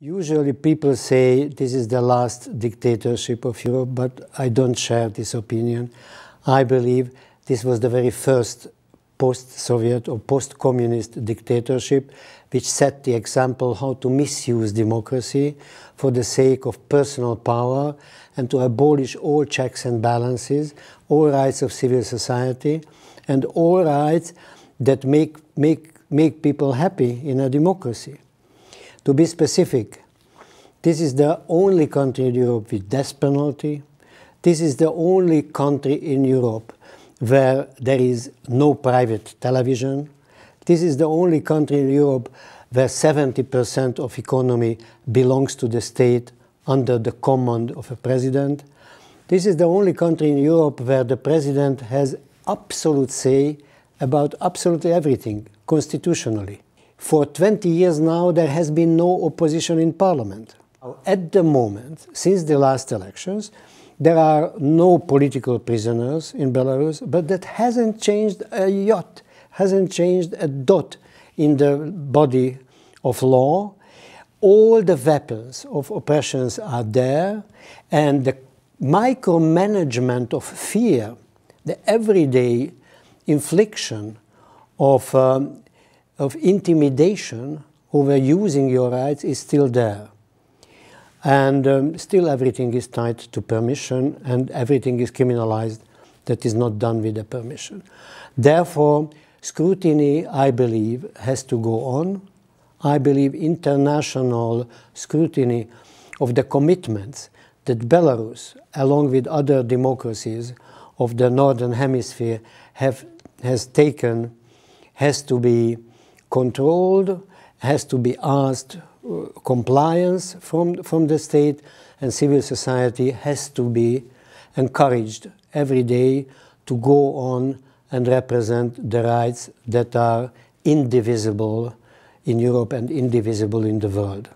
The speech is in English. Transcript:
Usually people say this is the last dictatorship of Europe, but I don't share this opinion. I believe this was the very first post-Soviet or post-communist dictatorship which set the example how to misuse democracy for the sake of personal power and to abolish all checks and balances, all rights of civil society, and all rights that make, make, make people happy in a democracy. To be specific, this is the only country in Europe with death penalty. This is the only country in Europe where there is no private television. This is the only country in Europe where 70% of economy belongs to the state under the command of a president. This is the only country in Europe where the president has absolute say about absolutely everything constitutionally. For 20 years now, there has been no opposition in parliament. At the moment, since the last elections, there are no political prisoners in Belarus, but that hasn't changed a jot, hasn't changed a dot in the body of law. All the weapons of oppressions are there, and the micromanagement of fear, the everyday infliction of um, of intimidation over using your rights is still there. And um, still everything is tied to permission and everything is criminalized that is not done with the permission. Therefore, scrutiny, I believe, has to go on. I believe international scrutiny of the commitments that Belarus, along with other democracies of the Northern Hemisphere, have, has taken has to be controlled, has to be asked uh, compliance from, from the state, and civil society has to be encouraged every day to go on and represent the rights that are indivisible in Europe and indivisible in the world.